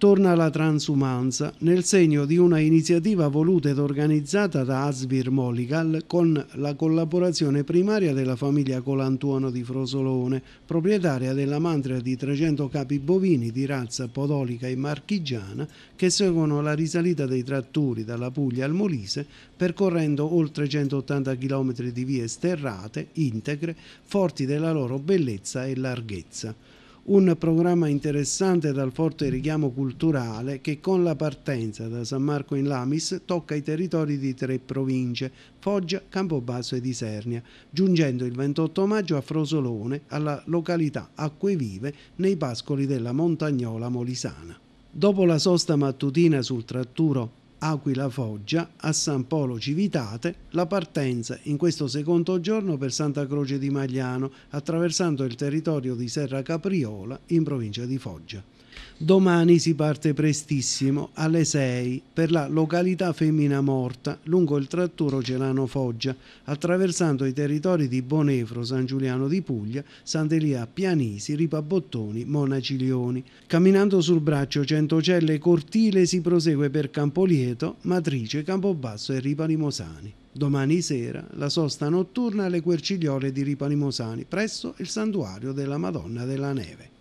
torna la transumanza nel segno di una iniziativa voluta ed organizzata da Asvir Moligal con la collaborazione primaria della famiglia Colantuono di Frosolone, proprietaria della mantra di 300 capi bovini di razza podolica e marchigiana che seguono la risalita dei tratturi dalla Puglia al Molise percorrendo oltre 180 km di vie sterrate, integre, forti della loro bellezza e larghezza un programma interessante dal forte richiamo culturale che con la partenza da San Marco in Lamis tocca i territori di tre province, Foggia, Campobasso e Isernia, giungendo il 28 maggio a Frosolone, alla località Acque Vive, nei pascoli della Montagnola Molisana. Dopo la sosta mattutina sul tratturo Aquila Foggia, a San Polo Civitate, la partenza in questo secondo giorno per Santa Croce di Magliano, attraversando il territorio di Serra Capriola in provincia di Foggia. Domani si parte prestissimo, alle 6, per la località Femmina Morta, lungo il tratturo Celano Foggia, attraversando i territori di Bonefro, San Giuliano di Puglia, Sant'Elia Pianisi, Ripabottoni, Monaciglioni. Camminando sul braccio Centocelle Cortile si prosegue per Campolieri Greceto, Matrice, Campobasso e Ripani Mosani. Domani sera la sosta notturna alle quercigliole di Ripani Mosani presso il santuario della Madonna della Neve.